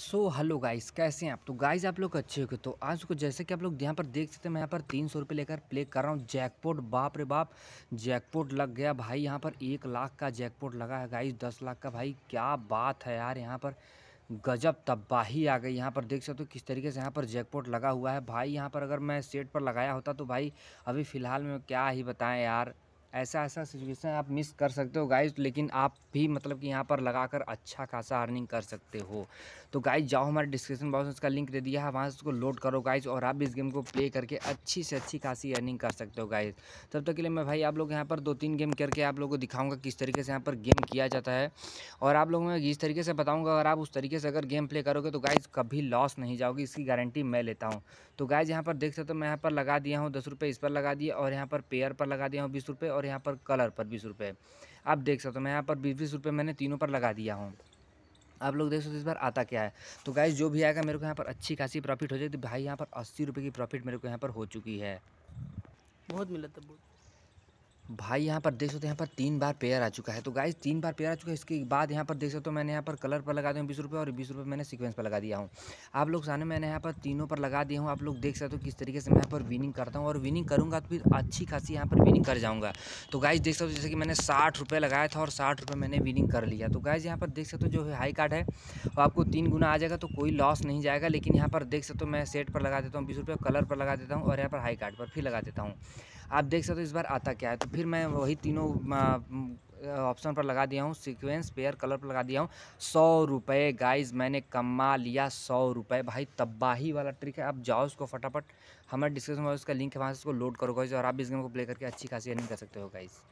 so hello guys कैसे हैं आप तो गाइस आप लोग अच्छे हो तो आज को जैसे कि आप लोग यहाँ पर देख सकते हैं मैं यहाँ पर तीन सौ रुपये लेकर प्ले कर रहा हूँ जैकपॉट बाप रे बाप जैकपॉट लग गया भाई यहाँ पर एक लाख का जैकपॉट लगा है गाइस दस लाख का भाई क्या बात है यार यहाँ पर गजब तबाही आ गई यहाँ पर देख सकते हो किस तरीके से यहाँ पर जैकपॉट लगा हुआ है भाई यहाँ पर अगर मैं सेट पर लगाया होता तो भाई अभी फ़िलहाल में क्या ही बताएँ यार ऐसा ऐसा सिचुएशन आप मिस कर सकते हो गाइज लेकिन आप भी मतलब कि यहाँ पर लगाकर अच्छा खासा अर्निंग कर सकते हो तो गाइज जाओ हमारे डिस्क्रिप्शन बॉक्स में उसका लिंक दे दिया है वहाँ से उसको लोड करो गाइज और आप भी इस गेम को प्ले करके अच्छी से अच्छी खासी अर्निंग कर सकते हो गाइज तब तक तो के लिए मैं भाई आप लोग यहाँ पर दो तीन गेम करके आप लोगों को दिखाऊँगा किस तरीके से यहाँ पर गेम किया जाता है और आप लोगों में इस तरीके से बताऊँगा अगर आप उस तरीके से अगर गेम प्ले करोगे तो गाइज कभी लॉस नहीं जाओगे इसकी गारंटी मैं लेता हूँ तो गाइज यहाँ पर देख सकते हो मैं यहाँ पर लगा दिया हूँ दस रुपये इस पर लगा दिया और यहाँ पर पेयर पर लगा दिया हूँ बीस रुपये और यहाँ पर कलर पर बीस रुपये आप देख सकते हो मैं यहाँ पर बीस बीस रुपये मैंने तीनों पर लगा दिया हूँ आप लोग देख सकते इस बार आता क्या है तो गाइज जो भी आएगा मेरे को यहाँ पर अच्छी खासी प्रॉफिट हो जाएगी तो भाई यहाँ पर अस्सी रुपये की प्रॉफिट मेरे को यहाँ पर हो चुकी है बहुत मिला था बहुत भाई यहाँ पर देख सकते हो यहाँ पर तीन बार पेयर आ चुका है तो गाइस तीन बार पेयर आ चुका है इसके बाद यहाँ पर देख सकते हो मैंने यहाँ पर कलर पर लगा दिया हूँ बीस रुपये और बीस रुपये मैंने सीक्वेंस पर लगा दिया हूँ आप लोग सामने मैंने यहाँ पर तीनों पर लगा दिया हूँ आप लोग देख सकते हो किस तरीके से मैं यहाँ पर विनिंग करता हूँ और विनिंग करूँगा तो फिर अच्छी खासी यहाँ पर विनिंग कर जाऊँगा तो गाइज देख सकते हो जैसे कि मैंने साठ रुपये लगाया था और साठ रुपये मैंने विनिंग कर लिया तो गाइज यहाँ पर देख सकते हो जो हाई कार्ड है वो आपको तीन गुना आ जाएगा तो कोई लॉस नहीं जाएगा लेकिन यहाँ पर देख सकते हो मैं सेट पर लगा देता हूँ बीस रुपये कलर पर लगा देता हूँ और यहाँ पर हाई कार्ड पर फिर लगा देता हूँ आप देख सकते हो इस बार आता क्या है तो फिर मैं वही तीनों ऑप्शन पर लगा दिया हूँ सीक्वेंस पेयर कलर पर लगा दिया हूँ सौ रुपये गाइज मैंने कमा लिया सौ रुपये भाई तबाही वाला ट्रिक है आप जाओ उसको फटाफट हमारे डिस्क्रिप्शन में उसका लिंक है वहाँ से उसको लोड करो गाइज और आप इस गेम को प्ले करके अच्छी खासी अर्निंग कर सकते हो गाइज़